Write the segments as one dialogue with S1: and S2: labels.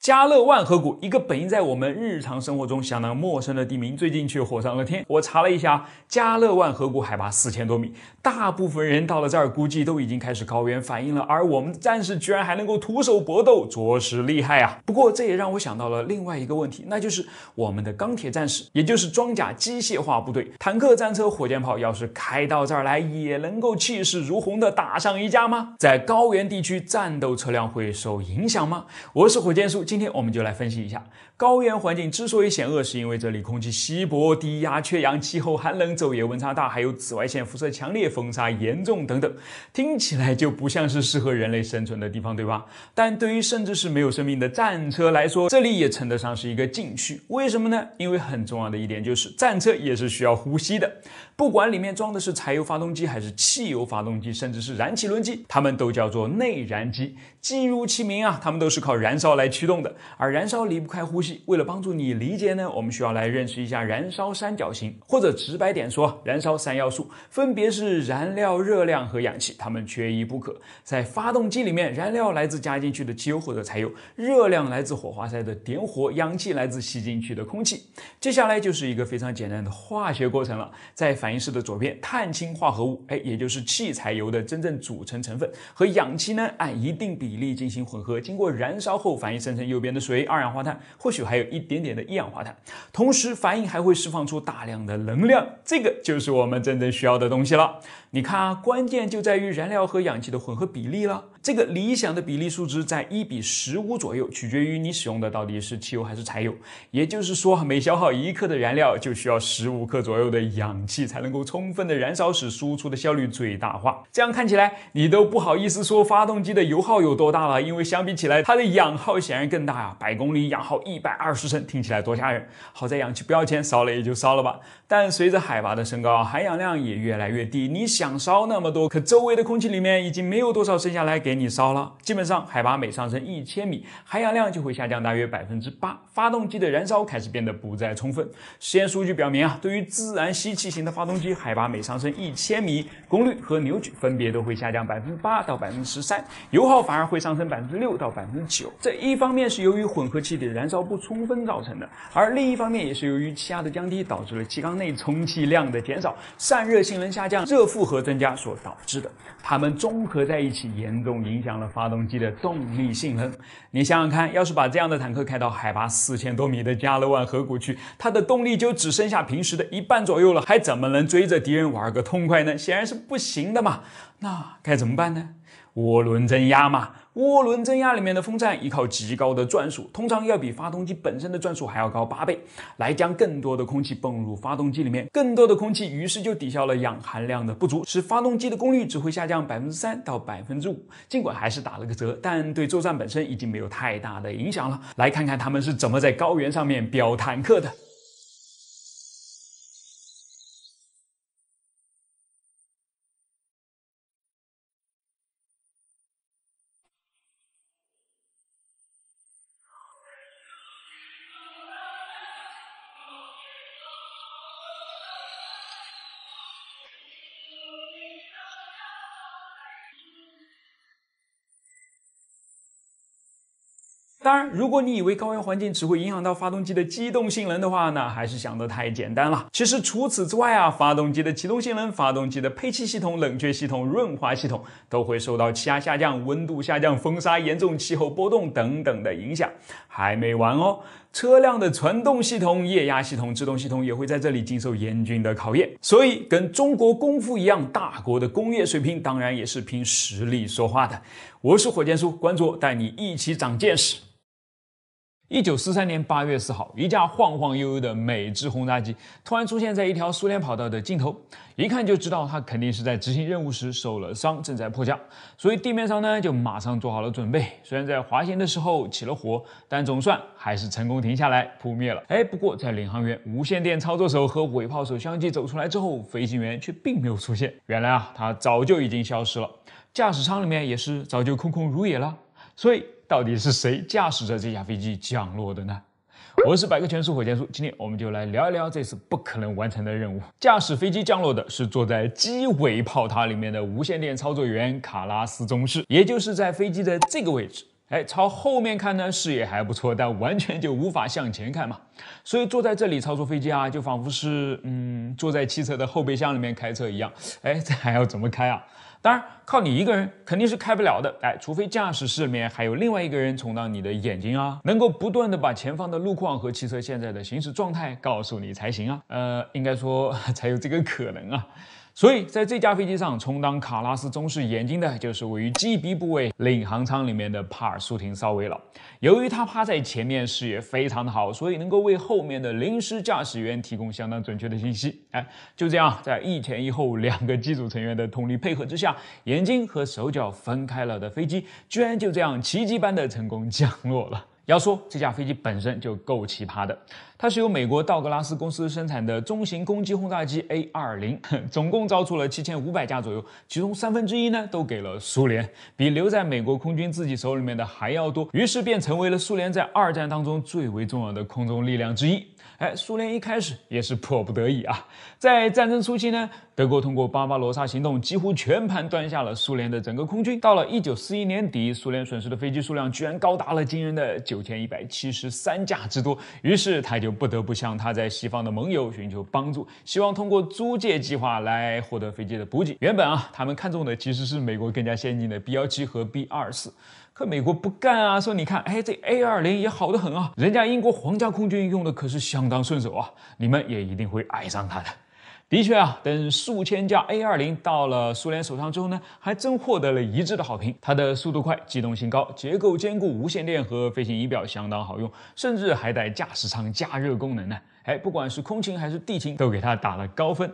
S1: 加勒万河谷，一个本应在我们日常生活中相当陌生的地名，最近却火上了天。我查了一下，加勒万河谷海拔四千多米，大部分人到了这儿，估计都已经开始高原反应了。而我们的战士居然还能够徒手搏斗，着实厉害啊！不过这也让我想到了另外一个问题，那就是我们的钢铁战士，也就是装甲机械化部队，坦克战车、火箭炮，要是开到这儿来，也能够气势如虹地打上一架吗？在高原地区，战斗车辆会受影响吗？我是火箭叔。今天，我们就来分析一下。高原环境之所以险恶，是因为这里空气稀薄、低压、缺氧、气候寒冷、昼夜温差大，还有紫外线辐射强烈、风沙严重等等。听起来就不像是适合人类生存的地方，对吧？但对于甚至是没有生命的战车来说，这里也称得上是一个禁区。为什么呢？因为很重要的一点就是，战车也是需要呼吸的。不管里面装的是柴油发动机还是汽油发动机，甚至是燃气轮机，它们都叫做内燃机。机如其名啊，它们都是靠燃烧来驱动的，而燃烧离不开呼吸。为了帮助你理解呢，我们需要来认识一下燃烧三角形，或者直白点说，燃烧三要素分别是燃料、热量和氧气，它们缺一不可。在发动机里面，燃料来自加进去的汽油或者柴油，热量来自火花塞的点火，氧气来自吸进去的空气。接下来就是一个非常简单的化学过程了，在反应式的左边，碳氢化合物，哎，也就是汽柴油的真正组成成分和氧气呢，按一定比例进行混合，经过燃烧后，反应生成右边的水、二氧化碳，或许。就还有一点点的一氧化碳，同时反应还会释放出大量的能量，这个就是我们真正需要的东西了。你看啊，关键就在于燃料和氧气的混合比例了。这个理想的比例数值在一比十五左右，取决于你使用的到底是汽油还是柴油。也就是说，每消耗一克的燃料，就需要十五克左右的氧气才能够充分的燃烧，使输出的效率最大化。这样看起来，你都不好意思说发动机的油耗有多大了，因为相比起来，它的氧耗显然更大啊。百公里氧耗一百二十升，听起来多吓人。好在氧气不要钱，烧了也就烧了吧。但随着海拔的升高，含氧量也越来越低。你想烧那么多，可周围的空气里面已经没有多少剩下来给。给你烧了，基本上海拔每上升一千米，含氧量就会下降大约百分之八，发动机的燃烧开始变得不再充分。实验数据表明啊，对于自然吸气型的发动机，海拔每上升一千米，功率和扭矩分别都会下降百分之八到百分之十三，油耗反而会上升百分之六到百分之九。这一方面是由于混合气体燃烧不充分造成的，而另一方面也是由于气压的降低导致了气缸内充气量的减少，散热性能下降，热负荷增加所导致的。它们综合在一起，严重。影响了发动机的动力性能。你想想看，要是把这样的坦克开到海拔四千多米的加勒万河谷去，它的动力就只剩下平时的一半左右了，还怎么能追着敌人玩个痛快呢？显然是不行的嘛。那该怎么办呢？涡轮增压嘛。涡轮增压里面的风扇依靠极高的转速，通常要比发动机本身的转速还要高八倍，来将更多的空气泵入发动机里面。更多的空气于是就抵消了氧含量的不足，使发动机的功率只会下降百分之三到百分之五。尽管还是打了个折，但对作战本身已经没有太大的影响了。来看看他们是怎么在高原上面飙坦克的。当然，如果你以为高压环境只会影响到发动机的机动性能的话那还是想得太简单了。其实除此之外啊，发动机的启动性能、发动机的配气系统、冷却系统、润滑系统都会受到气压下降、温度下降、风沙严重、气候波动等等的影响。还没完哦，车辆的传动系统、液压系统、制动系统也会在这里经受严峻的考验。所以跟中国功夫一样，大国的工业水平当然也是凭实力说话的。我是火箭叔，关注我，带你一起长见识。一九四三年八月四号，一架晃晃悠悠的美制轰炸机突然出现在一条苏联跑道的尽头，一看就知道它肯定是在执行任务时受了伤，正在迫降。所以地面上呢就马上做好了准备。虽然在滑行的时候起了火，但总算还是成功停下来扑灭了。哎，不过在领航员、无线电操作手和尾炮手相继走出来之后，飞行员却并没有出现。原来啊，他早就已经消失了，驾驶舱里面也是早就空空如也了。所以，到底是谁驾驶着这架飞机降落的呢？我是百科全书火箭叔，今天我们就来聊一聊这次不可能完成的任务。驾驶飞机降落的是坐在机尾炮塔里面的无线电操作员卡拉斯中士，也就是在飞机的这个位置。哎，朝后面看呢，视野还不错，但完全就无法向前看嘛。所以坐在这里操作飞机啊，就仿佛是嗯，坐在汽车的后备箱里面开车一样。哎，这还要怎么开啊？当然，靠你一个人肯定是开不了的。哎，除非驾驶室里面还有另外一个人充当你的眼睛啊，能够不断的把前方的路况和汽车现在的行驶状态告诉你才行啊。呃，应该说 才有这个可能啊。所以在这架飞机上充当卡拉斯中士眼睛的就是位于机鼻部位领航舱里面的帕尔苏廷少尉了。由于他趴在前面，视野非常的好，所以能够为后面的临时驾驶员提供相当准确的信息。哎，就这样，在一前一后两个机组成员的通力配合之下，眼睛和手脚分开了的飞机居然就这样奇迹般的成功降落了。要说这架飞机本身就够奇葩的。它是由美国道格拉斯公司生产的中型攻击轰炸机 A-20，总共造出了七千五百架左右，其中三分之一呢都给了苏联，比留在美国空军自己手里面的还要多，于是便成为了苏联在二战当中最为重要的空中力量之一。哎，苏联一开始也是迫不得已啊，在战争初期呢，德国通过巴巴罗萨行动几乎全盘端下了苏联的整个空军，到了一九四一年底，苏联损失的飞机数量居然高达了惊人的九千一百七十三架之多，于是他就。不得不向他在西方的盟友寻求帮助，希望通过租借计划来获得飞机的补给。原本啊，他们看中的其实是美国更加先进的 B17 和 B24，可美国不干啊，说你看，哎，这 A20 也好得很啊，人家英国皇家空军用的可是相当顺手啊，你们也一定会爱上它的。的确啊，等数千架 A-20 到了苏联手上之后呢，还真获得了一致的好评。它的速度快，机动性高，结构坚固，无线电和飞行仪表相当好用，甚至还带驾驶舱加热功能呢。哎，不管是空勤还是地勤，都给它打了高分。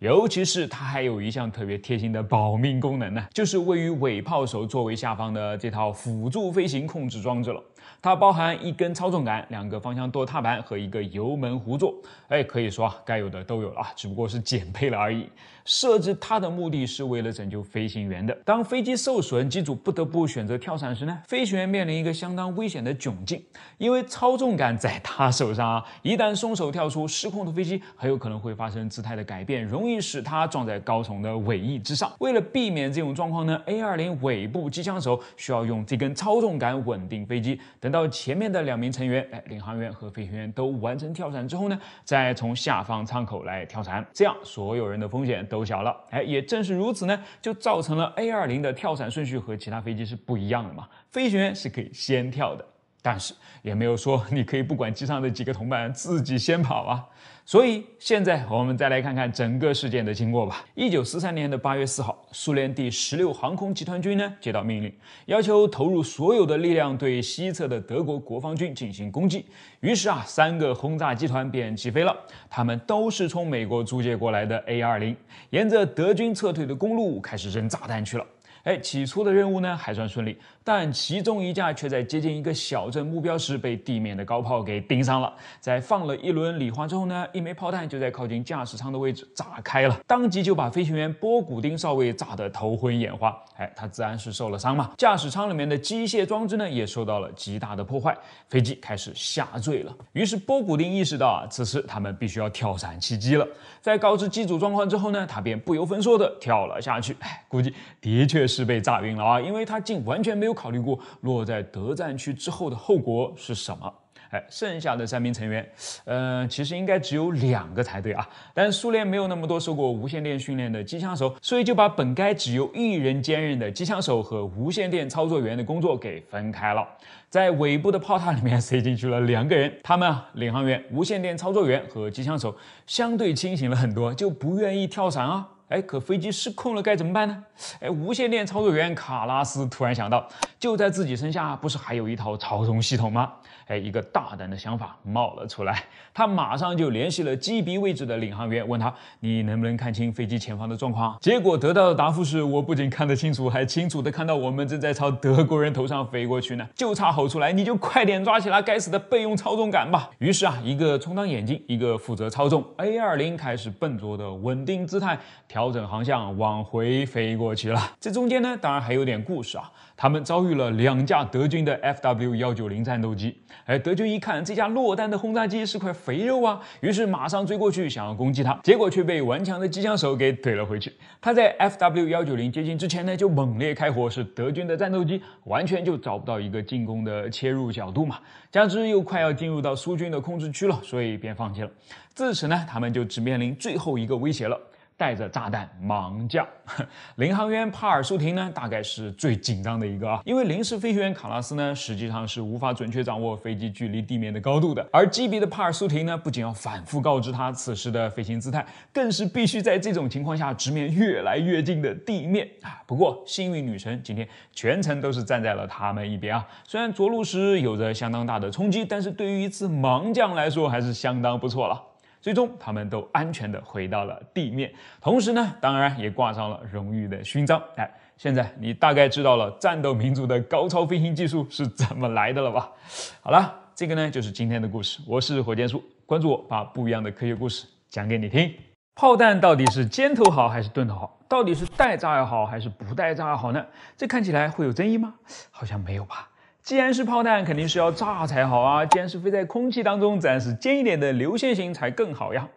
S1: 尤其是它还有一项特别贴心的保命功能呢，就是位于尾炮手座位下方的这套辅助飞行控制装置了。它包含一根操纵杆、两个方向舵踏板和一个油门弧座。哎，可以说啊，该有的都有了啊，只不过是减配了而已。设置它的目的是为了拯救飞行员的。当飞机受损，机组不得不选择跳伞时呢，飞行员面临一个相当危险的窘境，因为操纵杆在他手上啊，一旦松手跳出，失控的飞机很有可能会发生姿态的改变，容易使他撞在高层的尾翼之上。为了避免这种状况呢，A20 尾部机枪手需要用这根操纵杆稳定飞机等。到前面的两名成员，哎，领航员和飞行员都完成跳伞之后呢，再从下方舱口来跳伞，这样所有人的风险都小了。哎，也正是如此呢，就造成了 A 二零的跳伞顺序和其他飞机是不一样的嘛。飞行员是可以先跳的。但是也没有说你可以不管机上的几个同伴自己先跑啊！所以现在我们再来看看整个事件的经过吧。一九四三年的八月四号，苏联第十六航空集团军呢接到命令，要求投入所有的力量对西侧的德国国防军进行攻击。于是啊，三个轰炸集团便起飞了，他们都是从美国租借过来的 A-20，沿着德军撤退的公路开始扔炸弹去了。哎，起初的任务呢还算顺利，但其中一架却在接近一个小镇目标时被地面的高炮给盯上了。在放了一轮礼花之后呢，一枚炮弹就在靠近驾驶舱的位置炸开了，当即就把飞行员波古丁少尉炸得头昏眼花。哎，他自然是受了伤嘛。驾驶舱里面的机械装置呢也受到了极大的破坏，飞机开始下坠了。于是波古丁意识到啊，此时他们必须要跳伞袭机了。在告知机组状况之后呢，他便不由分说的跳了下去。哎，估计的确是。是被炸晕了啊！因为他竟完全没有考虑过落在德战区之后的后果是什么。哎，剩下的三名成员，呃，其实应该只有两个才对啊。但是苏联没有那么多受过无线电训练的机枪手，所以就把本该只由一人兼任的机枪手和无线电操作员的工作给分开了。在尾部的炮塔里面塞 进去了两个人，他们啊，领航员、无线电操作员和机枪手，相对清醒了很多，就不愿意跳伞啊。哎，可飞机失控了，该怎么办呢？哎，无线电操作员卡拉斯突然想到，就在自己身下不是还有一套操纵系统吗？哎，一个大胆的想法冒了出来，他马上就联系了机鼻位置的领航员，问他你能不能看清飞机前方的状况？结果得到的答复是我不仅看得清楚，还清楚的看到我们正在朝德国人头上飞过去呢。就差吼出来，你就快点抓起来该死的备用操纵杆吧！于是啊，一个充当眼睛，一个负责操纵，A20 开始笨拙的稳定姿态调。调整航向往回飞过去了。这中间呢，当然还有点故事啊。他们遭遇了两架德军的 F W 幺九零战斗机。哎，德军一看这架落单的轰炸机是块肥肉啊，于是马上追过去想要攻击它，结果却被顽强的机枪手给怼了回去。他在 F W 幺九零接近之前呢，就猛烈开火，是德军的战斗机完全就找不到一个进攻的切入角度嘛。加之又快要进入到苏军的控制区了，所以便放弃了。自此呢，他们就只面临最后一个威胁了。带着炸弹盲降，领航员帕尔苏廷呢，大概是最紧张的一个啊，因为临时飞行员卡拉斯呢，实际上是无法准确掌握飞机距离地面的高度的，而机鼻的帕尔苏廷呢，不仅要反复告知他此时的飞行姿态，更是必须在这种情况下直面越来越近的地面啊。不过幸运女神今天全程都是站在了他们一边啊，虽然着陆时有着相当大的冲击，但是对于一次盲降来说，还是相当不错了。最终他们都安全的回到了地面，同时呢，当然也挂上了荣誉的勋章。哎，现在你大概知道了战斗民族的高超飞行技术是怎么来的了吧？好了，这个呢就是今天的故事。我是火箭叔，关注我，把不一样的科学故事讲给你听。炮弹到底是尖头好还是钝头好？到底是带炸药好还是不带炸药好呢？这看起来会有争议吗？好像没有吧。既然是炮弹，肯定是要炸才好啊！既然是飞在空气当中，自然是尖一点的流线型才更好呀。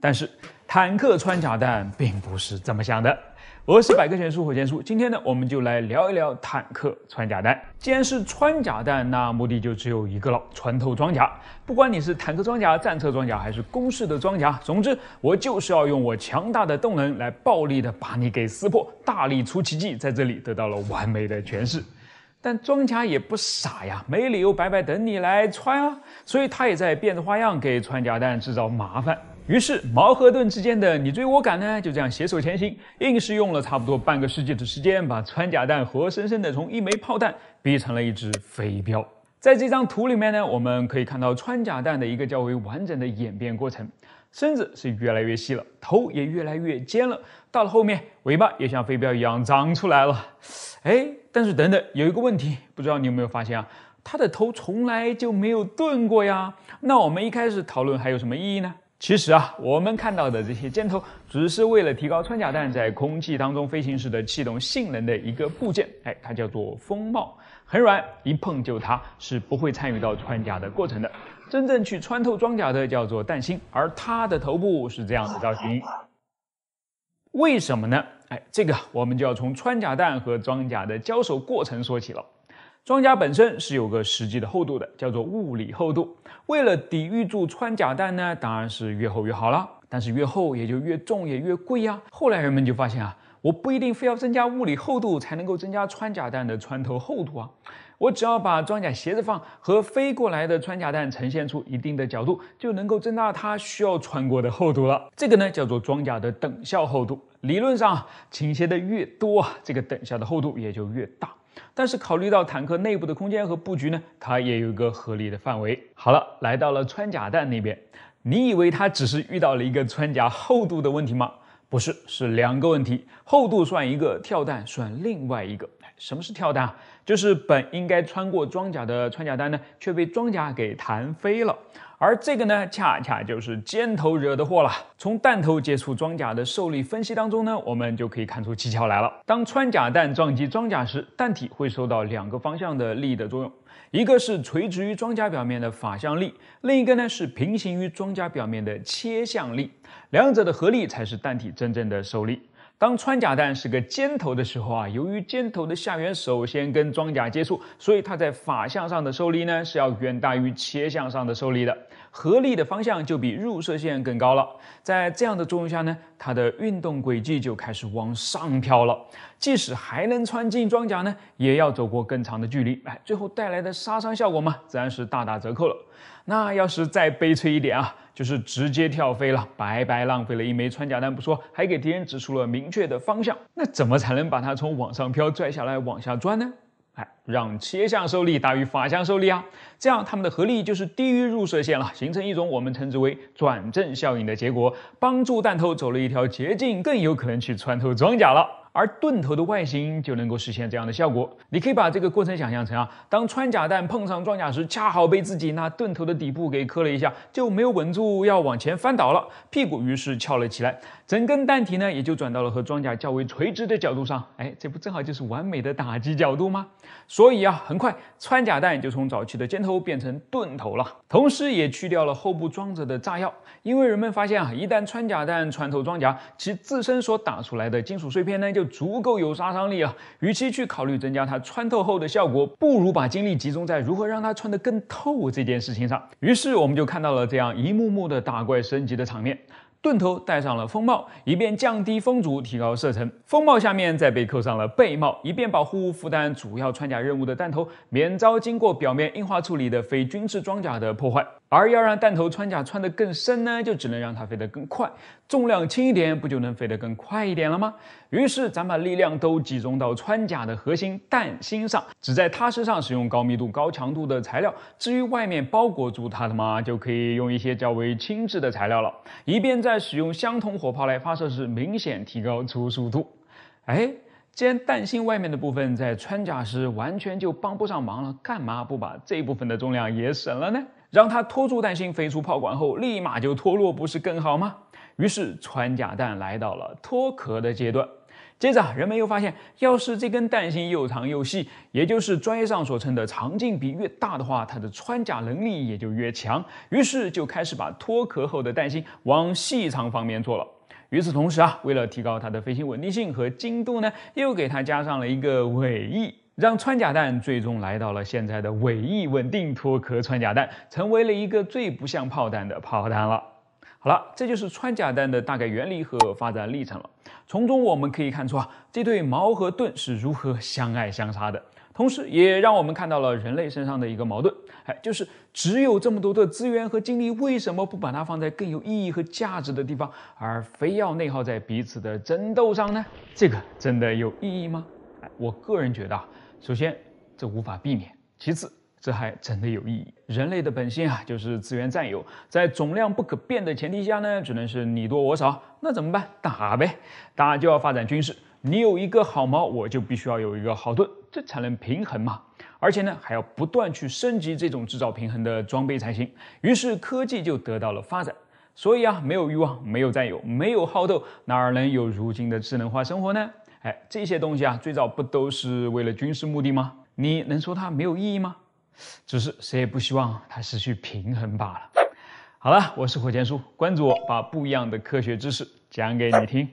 S1: 但是坦克穿甲弹并不是这么想的。俄式百科全书火箭书，今天呢，我们就来聊一聊坦克穿甲弹。既然是穿甲弹，那目的就只有一个了：穿透装甲。不管你是坦克装甲、战车装甲，还是攻势的装甲，总之我就是要用我强大的动能来暴力的把你给撕破。大力出奇迹，在这里得到了完美的诠释。但庄家也不傻呀，没理由白白等你来穿啊，所以他也在变着花样给穿甲弹制造麻烦。于是毛和盾之间的你追我赶呢，就这样携手前行，硬是用了差不多半个世纪的时间，把穿甲弹活生生的从一枚炮弹逼成了一只飞镖。在这张图里面呢，我们可以看到穿甲弹的一个较为完整的演变过程，身子是越来越细了，头也越来越尖了，到了后面尾巴也像飞镖一样长出来了。哎。但是，等等，有一个问题，不知道你有没有发现啊？它的头从来就没有钝过呀。那我们一开始讨论还有什么意义呢？其实啊，我们看到的这些尖头，只是为了提高穿甲弹在空气当中飞行时的气动性能的一个部件。哎，它叫做风帽，很软，一碰就塌，是不会参与到穿甲的过程的。真正去穿透装甲的叫做弹芯，而它的头部是这样的造型，为什么呢？哎，这个我们就要从穿甲弹和装甲的交手过程说起了。装甲本身是有个实际的厚度的，叫做物理厚度。为了抵御住穿甲弹呢，当然是越厚越好了。但是越厚也就越重，也越贵呀。后来人们就发现啊，我不一定非要增加物理厚度才能够增加穿甲弹的穿透厚度啊。我只要把装甲斜着放，和飞过来的穿甲弹呈现出一定的角度，就能够增大它需要穿过的厚度了。这个呢，叫做装甲的等效厚度。理论上，倾斜的越多，这个等效的厚度也就越大。但是考虑到坦克内部的空间和布局呢，它也有一个合理的范围。好了，来到了穿甲弹那边，你以为它只是遇到了一个穿甲厚度的问题吗？不是，是两个问题。厚度算一个，跳弹算另外一个。什么是跳弹？啊？就是本应该穿过装甲的穿甲弹呢，却被装甲给弹飞了。而这个呢，恰恰就是尖头惹的祸了。从弹头接触装甲的受力分析当中呢，我们就可以看出蹊跷来了。当穿甲弹撞击装甲时，弹体会受到两个方向的力的作用。一个是垂直于装甲表面的法向力，另一个呢是平行于装甲表面的切向力，两者的合力才是弹体真正的受力。当穿甲弹是个尖头的时候啊，由于尖头的下缘首先跟装甲接触，所以它在法向上的受力呢是要远大于切向上的受力的。合力的方向就比入射线更高了，在这样的作用下呢，它的运动轨迹就开始往上飘了。即使还能穿进装甲呢，也要走过更长的距离。哎，最后带来的杀伤效果嘛，自然是大打折扣了。那要是再悲催一点啊，就是直接跳飞了，白白浪费了一枚穿甲弹不说，还给敌人指出了明确的方向。那怎么才能把它从往上飘拽下来，往下钻呢？让切向受力大于法向受力啊，这样它们的合力就是低于入射线了，形成一种我们称之为转正效应的结果，帮助弹头走了一条捷径，更有可能去穿透装甲了。而盾头的外形就能够实现这样的效果。你可以把这个过程想象成啊，当穿甲弹碰上装甲时，恰好被自己那盾头的底部给磕了一下，就没有稳住，要往前翻倒了，屁股于是翘了起来。整根弹体呢，也就转到了和装甲较为垂直的角度上。哎，这不正好就是完美的打击角度吗？所以啊，很快穿甲弹就从早期的尖头变成钝头了，同时也去掉了后部装着的炸药。因为人们发现啊，一旦穿甲弹穿透装甲，其自身所打出来的金属碎片呢，就足够有杀伤力啊。与其去考虑增加它穿透后的效果，不如把精力集中在如何让它穿得更透这件事情上。于是我们就看到了这样一幕幕的打怪升级的场面。盾头戴上了风帽，以便降低风阻，提高射程。风帽下面再被扣上了背帽，以便保护负担主要穿甲任务的弹头，免遭经过表面硬化处理的非军事装甲的破坏。而要让弹头穿甲穿得更深呢，就只能让它飞得更快。重量轻一点，不就能飞得更快一点了吗？于是，咱把力量都集中到穿甲的核心弹芯上，只在它身上使用高密度、高强度的材料。至于外面包裹住它的嘛，就可以用一些较为轻质的材料了，以便在使用相同火炮来发射时，明显提高初速度。哎，既然弹芯外面的部分在穿甲时完全就帮不上忙了，干嘛不把这部分的重量也省了呢？让它拖住弹芯飞出炮管后立马就脱落，不是更好吗？于是穿甲弹来到了脱壳的阶段。接着，人们又发现，要是这根弹芯又长又细，也就是专业上所称的长径比越大的话，它的穿甲能力也就越强。于是就开始把脱壳后的弹芯往细长方面做了。与此同时啊，为了提高它的飞行稳定性和精度呢，又给它加上了一个尾翼。让穿甲弹最终来到了现在的尾翼稳定脱壳穿甲弹，成为了一个最不像炮弹的炮弹了。好了，这就是穿甲弹的大概原理和发展历程了。从中我们可以看出啊，这对矛和盾是如何相爱相杀的，同时也让我们看到了人类身上的一个矛盾。哎，就是只有这么多的资源和精力，为什么不把它放在更有意义和价值的地方，而非要内耗在彼此的争斗上呢？这个真的有意义吗？我个人觉得啊。首先，这无法避免；其次，这还真的有意义。人类的本性啊，就是资源占有，在总量不可变的前提下呢，只能是你多我少。那怎么办？打呗！打就要发展军事。你有一个好矛，我就必须要有一个好盾，这才能平衡嘛。而且呢，还要不断去升级这种制造平衡的装备才行。于是科技就得到了发展。所以啊，没有欲望，没有占有，没有好斗，哪儿能有如今的智能化生活呢？哎，这些东西啊，最早不都是为了军事目的吗？你能说它没有意义吗？只是谁也不希望它失去平衡罢了。好了，我是火箭叔，关注我，把不一样的科学知识讲给你听。